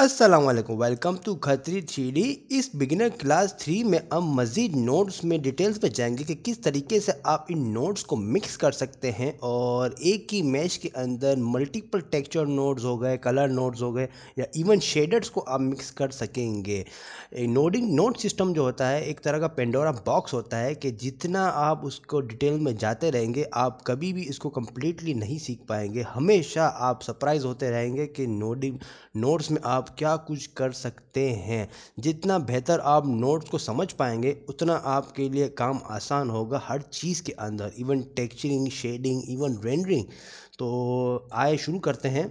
अस्सलाम वालेकुम welcome to खतरी थ्री इस बिगिनर क्लास थ्री में हम मज़ीद नोट्स में डिटेल्स में जाएंगे कि किस तरीके से आप इन नोट्स को मिक्स कर सकते हैं और एक ही मैच के अंदर मल्टीपल टेक्चर नोट्स हो गए कलर नोट्स हो गए या इवन शेडर्स को आप मिक्स कर सकेंगे नोडिंग नोट सिस्टम जो होता है एक तरह का पेंडोरा बॉक्स होता है कि जितना आप उसको डिटेल में जाते रहेंगे आप कभी भी इसको कम्प्लीटली नहीं सीख पाएंगे हमेशा आप सरप्राइज़ होते रहेंगे कि नोडिंग नोट्स में आप क्या कुछ कर सकते हैं जितना बेहतर आप नोट्स को समझ पाएंगे उतना आपके लिए काम आसान होगा हर चीज़ के अंदर even texturing shading even rendering तो आए शुरू करते हैं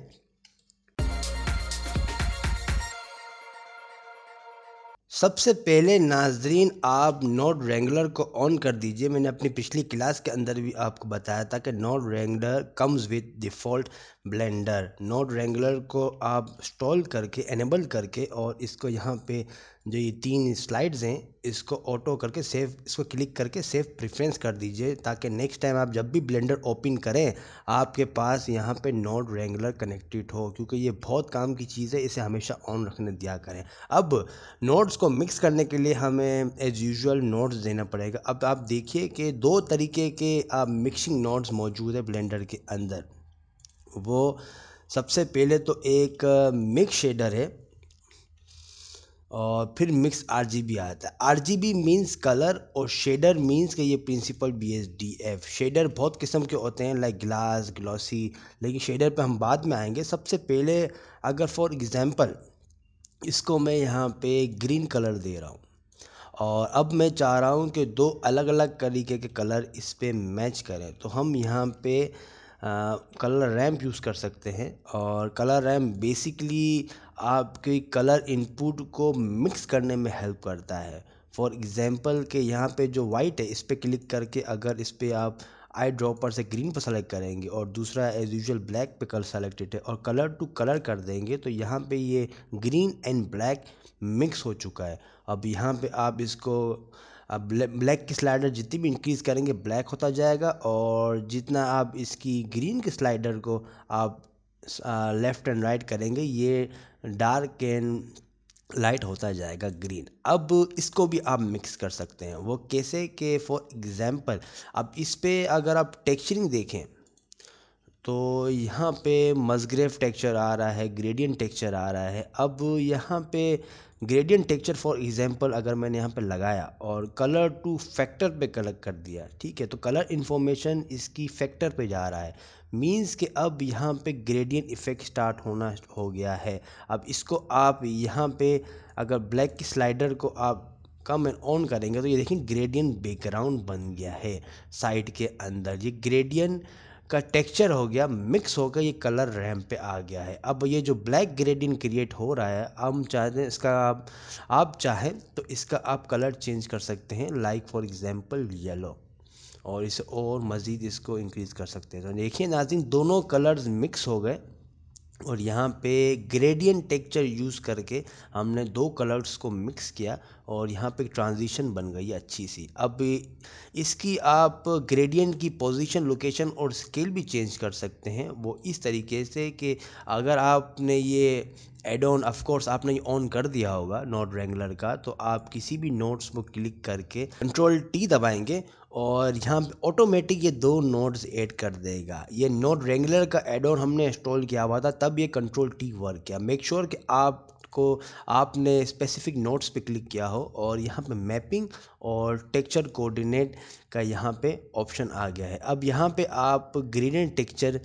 सबसे पहले नाजरीन आप नोट रेंगुलर को ऑन कर दीजिए मैंने अपनी पिछली क्लास के अंदर भी आपको बताया था कि node wrangler comes with default Blender node wrangler को आप इंस्टॉल करके एनेबल करके और इसको यहाँ पे जो ये तीन स्लाइड्स हैं इसको ऑटो करके सेव इसको क्लिक करके सेव प्रेफरेंस कर दीजिए ताकि नेक्स्ट टाइम आप जब भी ब्लेंडर ओपन करें आपके पास यहाँ पे नोट रेंगुलर कनेक्टेड हो क्योंकि ये बहुत काम की चीज़ है इसे हमेशा ऑन रखने दिया करें अब नोट्स को मिक्स करने के लिए हमें एज यूजल नोट्स देना पड़ेगा अब आप देखिए कि दो तरीके के मिक्सिंग नोट्स मौजूद है ब्लेंडर के अंदर वो सबसे पहले तो एक मिक्स शेडर है और फिर मिक्स आर जी बी आता है R G B means colour और शेडर मीन्स का ये principled B S D F shader बहुत किस्म के होते हैं लाइक ग्लास ग्लॉसी लेकिन शेडर पे हम बाद में आएंगे सबसे पहले अगर फॉर एग्ज़ाम्पल इसको मैं यहाँ पे ग्रीन कलर दे रहा हूँ और अब मैं चाह रहा हूँ कि दो अलग अलग तरीके के कलर इस पर मैच करें तो हम यहाँ पर कलर रैम्प यूज़ कर सकते हैं और कलर रैम्प बेसिकली आपकी कलर इनपुट को मिक्स करने में हेल्प करता है फॉर एग्जांपल के यहाँ पे जो वाइट है इस पर क्लिक करके अगर इस पर आप आई ड्रॉपर से ग्रीन पर सेलेक्ट करेंगे और दूसरा एज यूजल ब्लैक पे कलर सेलेक्टेड है और कलर टू कलर कर देंगे तो यहाँ पे ये ग्रीन एंड ब्लैक मिक्स हो चुका है अब यहाँ पे आप इसको अब ब्लैक की स्लाइडर जितनी भी इंक्रीज़ करेंगे ब्लैक होता जाएगा और जितना आप इसकी ग्रीन की स्लाइडर को आप लेफ़्ट एंड राइट करेंगे ये डार्क एंड लाइट होता जाएगा ग्रीन अब इसको भी आप मिक्स कर सकते हैं वो कैसे के फॉर एग्ज़ाम्पल अब इस पर अगर आप टेक्सचरिंग देखें तो यहाँ पे मजग्रेव टेक्चर आ रहा है ग्रेडियन टेक्चर आ रहा है अब यहाँ पे ग्रेडियन टेक्चर फॉर एग्जांपल अगर मैंने यहाँ पे लगाया और कलर टू फैक्टर पे कलर कर दिया ठीक है तो कलर इन्फॉर्मेशन इसकी फैक्टर पे जा रहा है मींस कि अब यहाँ पे ग्रेडियन इफ़ेक्ट स्टार्ट होना हो गया है अब इसको आप यहाँ पे अगर ब्लैक की स्लाइडर को आप कम एंड ऑन करेंगे तो ये देखें ग्रेडियन बैकग्राउंड बन गया है साइड के अंदर ये ग्रेडियन का टेक्सचर हो गया मिक्स होकर ये कलर रैम पे आ गया है अब ये जो ब्लैक ग्रेडियंट क्रिएट हो रहा है हम चाहते हैं इसका आप आप चाहें तो इसका आप कलर चेंज कर सकते हैं लाइक फॉर एग्जांपल येलो और इसे और मज़ीद इसको इंक्रीज़ कर सकते हैं तो देखिए नाजिन दोनों कलर्स मिक्स हो गए और यहाँ पे ग्रेडियंट टेक्चर यूज़ करके हमने दो कलर्स को मिक्स किया और यहाँ पे एक ट्रांजिशन बन गई अच्छी सी अब इसकी आप ग्रेडियंट की पोजीशन लोकेशन और स्केल भी चेंज कर सकते हैं वो इस तरीके से कि अगर आपने ये एड ऑन ऑफकोर्स आपने ऑन कर दिया होगा नोट रेंगुलर का तो आप किसी भी नोट्स को क्लिक करके कंट्रोल टी दबाएंगे और यहाँ ऑटोमेटिक ये दो नोट्स ऐड कर देगा ये नोट रेंगुलर का एड ऑन हमने इंस्टॉल किया हुआ था तब ये कंट्रोल टी वर्क किया मेक श्योर sure कि आप को आपने स्पेसिफिक नोट्स पे क्लिक किया हो और यहाँ पे मैपिंग और टेक्चर कोऑर्डिनेट का यहाँ पे ऑप्शन आ गया है अब यहाँ पे आप ग्रीन टेक्चर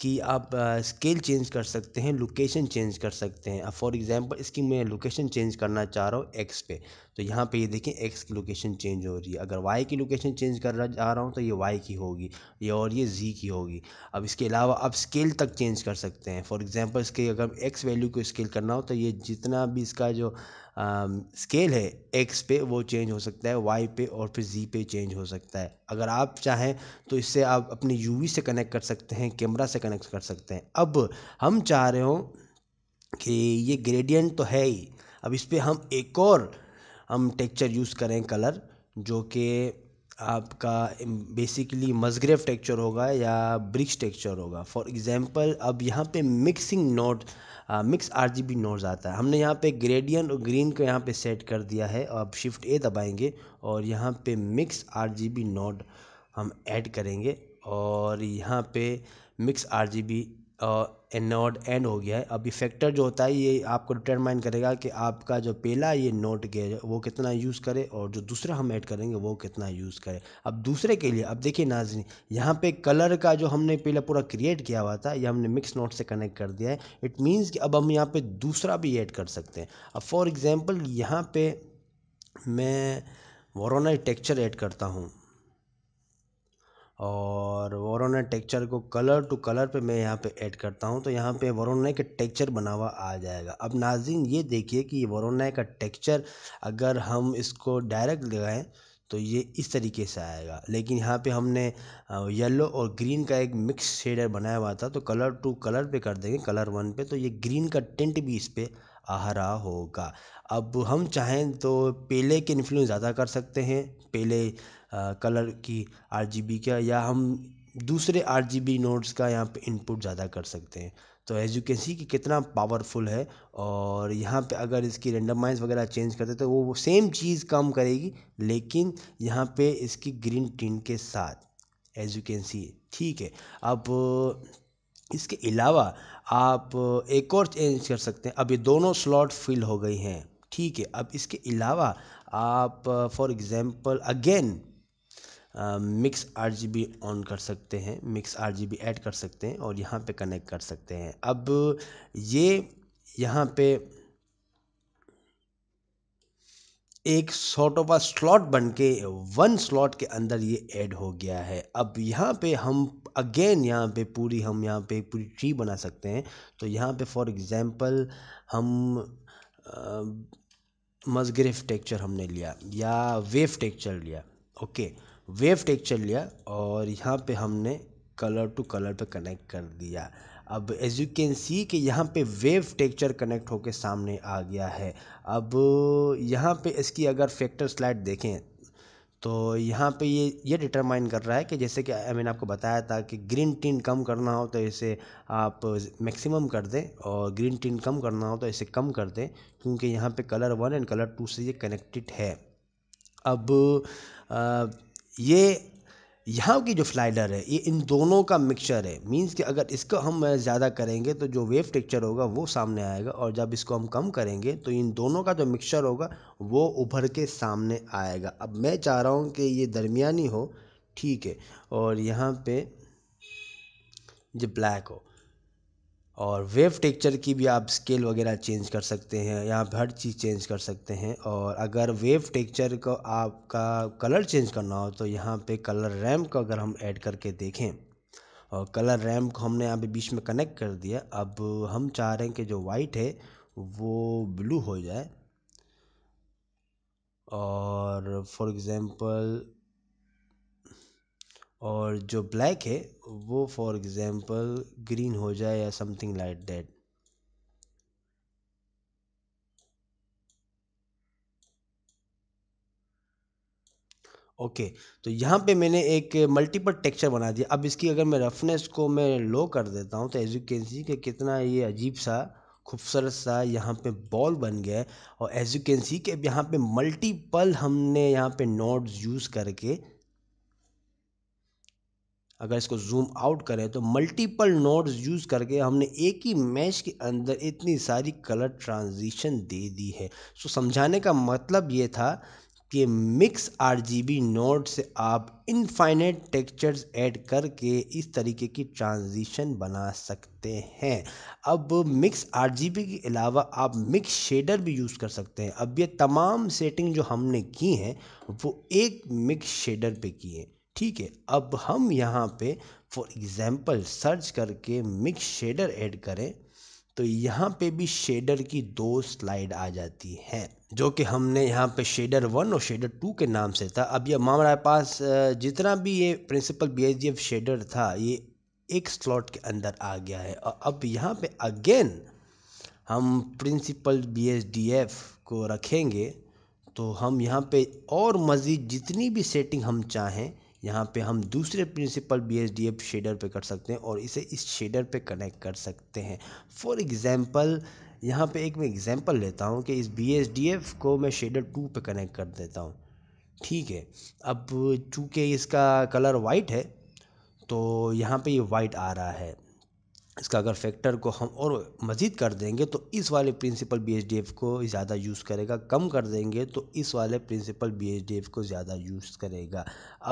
कि आप स्केल चेंज कर सकते हैं लोकेशन चेंज कर सकते हैं अब फॉर एग्जांपल इसकी मैं लोकेशन चेंज करना चाह रहा हूँ एक्स पे तो यहाँ पे ये देखें एक्स की लोकेशन चेंज हो रही है अगर वाई की लोकेशन चेंज करना चाह रहा हूँ तो ये वाई की होगी ये और ये जी की होगी अब इसके अलावा आप स्केल तक चेंज कर सकते हैं फॉर एग्ज़ाम्पल इसके अगर एक्स वैल्यू को स्केल करना हो तो ये जितना भी इसका जो स्केल है एक्स पे वो चेंज हो सकता है वाई पे और फिर जी पे चेंज हो सकता है अगर आप चाहें तो इससे आप अपने यू वी से कनेक्ट कर सकते हैं कैमरा से कनेक्ट कर सकते हैं अब हम चाह रहे हो कि ये ग्रेडियंट तो है ही अब इस पर हम एक और हम टेक्चर यूज़ करें कलर जो कि आपका बेसिकली मजग्रेव टेक्चर होगा या ब्रिक्स टेक्चर होगा फॉर एग्ज़ाम्पल अब यहाँ पे mixing node mix R G B nodes आता है हमने यहाँ पे ग्रेडियन और ग्रीन को यहाँ पे सेट कर दिया है अब शिफ्ट ए दबाएंगे और यहाँ पे mix R G B node हम ऐड करेंगे और यहाँ पे mix R G B node end हो गया है अब इफेक्टर जो होता है ये आपको डिटरमाइन करेगा कि आपका जो पहला ये नोट गेज वो कितना यूज़ करे और जो दूसरा हम ऐड करेंगे वो कितना यूज़ करे अब दूसरे के लिए अब देखिए नाजनी यहाँ पे कलर का जो हमने पहला पूरा क्रिएट किया हुआ था ये हमने मिक्स नोट से कनेक्ट कर दिया है इट मीन्स कि अब हम यहाँ पर दूसरा भी ऐड कर सकते हैं अब फॉर एग्ज़ाम्पल यहाँ पर मैं वोरोना टेक्चर ऐड करता हूँ और वोरोनेट टेक्चर को कलर टू कलर पे मैं यहाँ पे ऐड करता हूँ तो यहाँ पे वोरोने का टेक्चर बना हुआ आ जाएगा अब नाजिन ये देखिए कि वोरोने का टेक्चर अगर हम इसको डायरेक्ट लगाएं तो ये इस तरीके से आएगा लेकिन यहाँ पे हमने येलो और ग्रीन का एक मिक्स शेडर बनाया हुआ था तो कलर टू कलर पे कर देंगे कलर वन पे तो ये ग्रीन का टेंट भी इस पर आ रहा होगा अब हम चाहें तो पेले के इन्फ्लुएंस ज़्यादा कर सकते हैं पेले कलर की आर जी बी का या हम दूसरे आर जी बी नोट्स का यहाँ पे इनपुट ज़्यादा कर सकते हैं तो एज यू कैन सी कि कितना पावरफुल है और यहाँ पे अगर इसकी रेंडमाइज वगैरह चेंज करते तो वो सेम चीज़ काम करेगी लेकिन यहाँ पे इसकी ग्रीन टिन के साथ एज यू कैन सी ठीक है अब इसके अलावा आप एक और चेंज कर सकते हैं अब ये दोनों स्लॉट फ़िल हो गई हैं ठीक है अब इसके अलावा आप for example again mix R G B on कर सकते हैं mix R G B add कर सकते हैं और यहाँ पे कनेक्ट कर सकते हैं अब ये यहाँ पे एक सॉर्ट ऑफ अ स्लॉट बन के वन स्लॉट के अंदर ये ऐड हो गया है अब यहाँ पे हम अगेन यहाँ पे पूरी हम यहाँ पे पूरी ट्री बना सकते हैं तो यहाँ पे फॉर एग्जांपल हम मजग्रिफ टेक्चर हमने लिया या वेव टेक्चर लिया ओके वेव टेक्चर लिया और यहाँ पे हमने कलर टू कलर पे कनेक्ट कर दिया अब एज यू कैन सी कि यहाँ पे वेव टेक्चर कनेक्ट होकर सामने आ गया है अब यहाँ पे इसकी अगर फैक्टर स्लाइड देखें तो यहाँ पे ये ये डिटरमाइन कर रहा है कि जैसे कि मैंने आपको बताया था कि ग्रीन टिन कम करना हो तो इसे आप मैक्सिमम कर दें और ग्रीन टिन कम करना हो तो इसे कम कर दें क्योंकि यहाँ पे colour one and colour two से ये कनेक्टेड है अब आ, ये यहाँ की जो स्लाइडर है ये इन दोनों का मिक्सचर है मीन्स कि अगर इसको हम ज़्यादा करेंगे तो जो वेव टेक्चर होगा वो सामने आएगा और जब इसको हम कम करेंगे तो इन दोनों का जो मिक्सचर होगा वो उभर के सामने आएगा अब मैं चाह रहा हूँ कि ये दरमियानी हो ठीक है और यहाँ पे जो ब्लैक हो और वेव टेक्चर की भी आप स्केल वगैरह चेंज कर सकते हैं यहाँ पर हर चीज़ चेंज कर सकते हैं और अगर वेव टेक्चर को आपका कलर चेंज करना हो तो यहाँ पे कलर रैम को अगर हम ऐड करके देखें और कलर रैम को हमने यहाँ पे बीच में कनेक्ट कर दिया अब हम चाह रहे हैं कि जो वाइट है वो ब्लू हो जाए और फॉर एग्ज़ाम्पल और जो ब्लैक है वो फॉर एग्जांपल ग्रीन हो जाए या something like that okay okay, तो यहाँ पे मैंने एक मल्टीपल टेक्सचर बना दिया अब इसकी अगर मैं रफनेस को मैं लो कर देता हूँ तो एज यू कैन सी कि कितना ये अजीब सा खूबसूरत सा यहाँ पे बॉल बन गया है और एज यू कैन सी कि अब यहाँ पे मल्टीपल हमने यहाँ पे नोड्स यूज़ करके अगर इसको जूम आउट करें तो मल्टीपल नोड्स यूज़ करके हमने एक ही मैश के अंदर इतनी सारी कलर ट्रांजिशन दे दी है सो समझाने का मतलब ये था कि मिक्स आर जी नोड से आप इनफाइनेट टेक्सचर्स ऐड करके इस तरीके की ट्रांजिशन बना सकते हैं अब मिक्स आर के अलावा आप मिक्स शेडर भी यूज़ कर सकते हैं अब ये तमाम सेटिंग जो हमने की हैं वो एक मिक्स शेडर पे की है ठीक है अब हम यहाँ पे फॉर एग्ज़ाम्पल सर्च करके मिक्स शेडर ऐड करें तो यहाँ पे भी शेडर की दो स्लाइड आ जाती हैं जो कि हमने यहाँ पे शेडर वन और शेडर टू के नाम से था अब ये हमारे पास जितना भी ये प्रिंसिपल बी शेडर था ये एक स्लॉट के अंदर आ गया है और अब यहाँ पे अगेन हम प्रिंसिपल बी को रखेंगे तो हम यहाँ पे और मज़ीद जितनी भी सेटिंग हम चाहें यहाँ पे हम दूसरे principled B S D F shader पे कर सकते हैं और इसे इस शेडर पे कनेक्ट कर सकते हैं फॉर एग्ज़ाम्पल यहाँ पे एक मैं एग्ज़ाम्पल लेता हूँ कि इस बी एस डी एफ को मैं शेडर टू पे कनेक्ट कर देता हूँ ठीक है अब चूँकि इसका कलर वाइट है तो यहाँ पर ये वाइट आ रहा है इसका अगर फैक्टर को हम और मज़ीद कर देंगे तो इस वाले प्रिंसिपल बीएचडीएफ को ज़्यादा यूज़ करेगा कम कर देंगे तो इस वाले प्रिंसिपल बीएचडीएफ को ज़्यादा यूज़ करेगा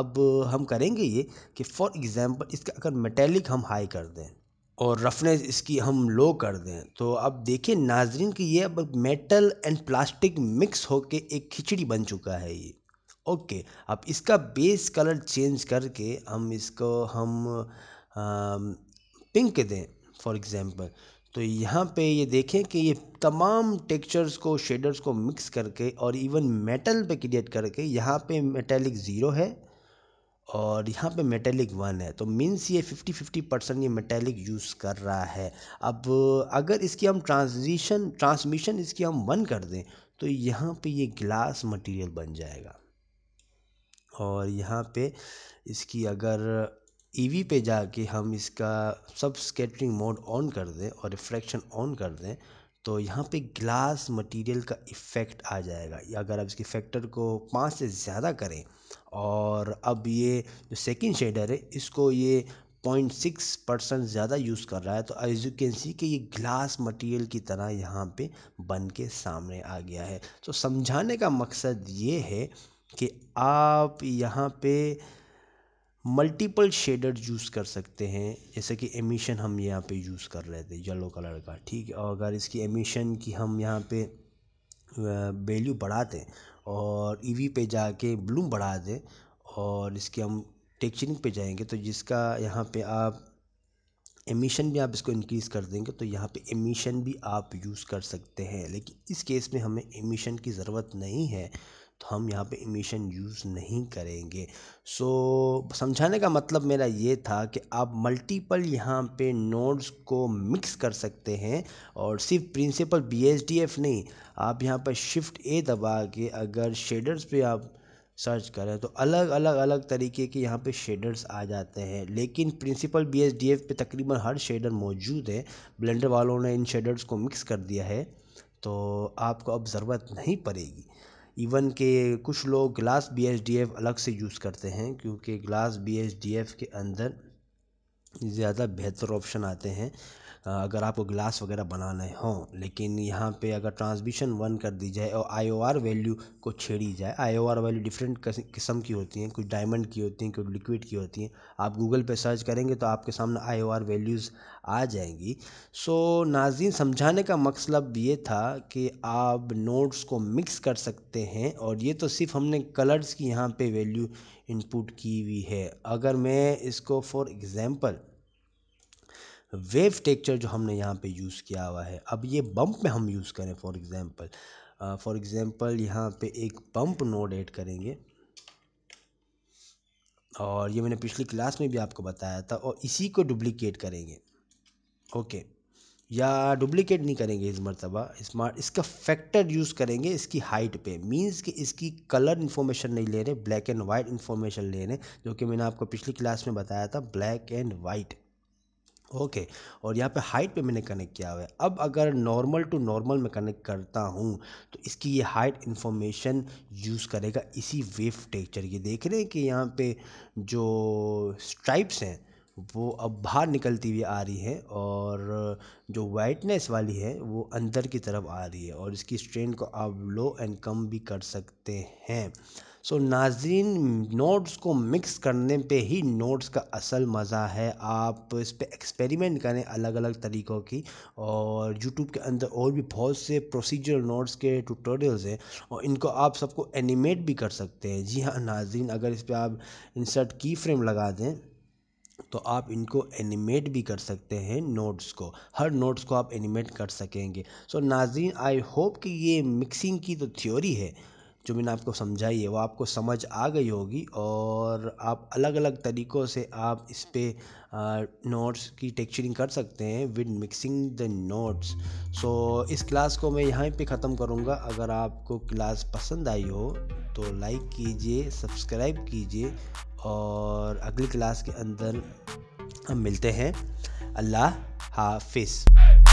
अब हम करेंगे ये कि फॉर एग्ज़ाम्पल इसका अगर मेटेलिक हम हाई कर दें और रफनेस इसकी हम लो कर दें तो अब देखिए नाजरीन की ये अब मेटल एंड प्लास्टिक मिक्स होकर एक खिचड़ी बन चुका है ये ओके अब इसका बेस कलर चेंज करके हम इसको हम आ, पिंक दें फॉर एग्ज़ाम्पल तो यहाँ पे ये देखें कि ये तमाम टेक्चर्स को शेडर्स को मिक्स करके और इवन मेटल पे क्रिएट करके यहाँ पे मेटेलिक ज़ीरो है और यहाँ पे मेटेलिक वन है तो मीन्स ये फिफ्टी फिफ्टी परसेंट ये मेटेलिक यूज़ कर रहा है अब अगर इसकी हम ट्रांजिशन ट्रांसमिशन इसकी हम वन कर दें तो यहाँ पे ये ग्लास मटेरियल बन जाएगा और यहाँ पे इसकी अगर ईवी e वी पे जाके हम इसका सब स्केटरिंग मोड ऑन कर दें और रिफ्रैक्शन ऑन कर दें तो यहाँ पे ग्लास मटेरियल का इफ़ेक्ट आ जाएगा या अगर आप इसके फैक्टर को पाँच से ज़्यादा करें और अब ये जो सेकेंड शेडर है इसको ये पॉइंट सिक्स परसेंट ज़्यादा यूज़ कर रहा है तो एज यू कैन सी कि ये ग्लास मटेरियल की तरह यहाँ पे बन के सामने आ गया है तो समझाने का मकसद ये है कि आप यहाँ पे मल्टीपल शेडर यूज़ कर सकते हैं जैसे कि एमिशन हम यहाँ पे यूज़ कर रहे थे येलो कलर का ठीक है और अगर इसकी एमिशन की हम यहाँ पे वैल्यू बढ़ा दें और ईवी e पे जाके ब्लूम बढ़ा दें और इसके हम टेक्चरिंग पे जाएंगे तो जिसका यहाँ पे आप एमिशन भी आप इसको इंक्रीज़ कर देंगे तो यहाँ पे एमिशन भी आप यूज़ कर सकते हैं लेकिन इस केस में हमें एमिशन की ज़रूरत नहीं है तो हम यहाँ पे इमिशन यूज़ नहीं करेंगे सो समझाने का मतलब मेरा ये था कि आप मल्टीपल यहाँ पे नोड्स को मिक्स कर सकते हैं और सिर्फ प्रिंसिपल बी नहीं आप यहाँ पर शिफ्ट ए दबा के अगर शेडर्स पे आप सर्च करें तो अलग अलग अलग तरीके के यहाँ पे शेडर्स आ जाते हैं लेकिन प्रिंसिपल बी डी एफ पे तकरीबन हर शेडर मौजूद है ब्लेंडर वालों ने इन शेडर्स को मिक्स कर दिया है तो आपको अब ज़रूरत नहीं पड़ेगी इवन के कुछ लोग glass B H D F अलग से यूज़ करते हैं क्योंकि glass B H D F के अंदर ज़्यादा बेहतर ऑप्शन आते हैं अगर आपको ग्लास वगैरह बनाने हों लेकिन यहाँ पे अगर ट्रांसमिशन बंद कर दी जाए और आई ओ आर वैल्यू को छेड़ी जाए I O R value different किस्म की होती हैं कुछ डायमंड की होती हैं कुछ लिक्विड की होती हैं आप गूगल पे सर्च करेंगे तो आपके सामने आई ओ आर वैल्यूज़ आ जाएंगी सो नाजीन समझाने का मकसद ये था कि आप नोट्स को मिक्स कर सकते हैं और ये तो सिर्फ हमने कलर्स की यहाँ पर वैल्यू इनपुट की हुई है अगर मैं इसको फॉर एग्ज़ाम्पल वेव टेक्चर जो हमने यहाँ पे यूज़ किया हुआ है अब ये बम्प में हम यूज़ करें फॉर एग्जाम्पल फॉर एग्जाम्पल यहाँ पे एक बम्प नोड ऐड करेंगे और ये मैंने पिछली क्लास में भी आपको बताया था और इसी को डुप्लिकेट करेंगे ओके या डुप्लिकेट नहीं करेंगे इस मरतबा स्मार्ट इसका फैक्टर यूज़ करेंगे इसकी हाइट पे मींस कि इसकी कलर इन्फॉर्मेशन नहीं ले रहे ब्लैक एंड वाइट इन्फॉर्मेशन ले रहे जो कि मैंने आपको पिछली क्लास में बताया था ब्लैक एंड वाइट ओके और यहाँ पे हाइट पे मैंने कनेक्ट किया हुआ है अब अगर नॉर्मल टू नॉर्मल में कनेक्ट करता हूँ तो इसकी ये हाइट इन्फॉर्मेशन यूज़ करेगा इसी वेव टेक्चर ये देख रहे हैं कि यहाँ पे जो स्ट्राइप्स हैं वो अब बाहर निकलती हुई आ रही है और जो वाइटनेस वाली है वो अंदर की तरफ आ रही है और इसकी स्ट्रेन को आप लो एंड कम भी कर सकते हैं सो नाजीन नोट्स को मिक्स करने पे ही नोट्स का असल मज़ा है आप इस पर एक्सपेरिमेंट करें अलग अलग तरीक़ों की और यूट्यूब के अंदर और भी बहुत से प्रोसीजर नोट्स के ट्यूटोरियल्स हैं और इनको आप सबको एनिमेट भी कर सकते हैं जी हाँ नाजीन अगर इस पर आप इंसर्ट की फ्रेम लगा दें तो आप इनको एनिमेट भी कर सकते हैं नोट्स को हर नोट्स को आप एनिमेट कर सकेंगे सो so, नाजीन आई होप कि ये मिक्सिंग की तो थ्योरी है जो मैंने आपको समझाई है वो आपको समझ आ गई होगी और आप अलग अलग तरीक़ों से आप इस पर नोट्स की टेक्चरिंग कर सकते हैं with mixing the nodes so इस क्लास को मैं यहाँ पे ख़त्म करूँगा अगर आपको क्लास पसंद आई हो तो लाइक कीजिए सब्सक्राइब कीजिए और अगली क्लास के अंदर हम मिलते हैं अल्लाह हाफिज़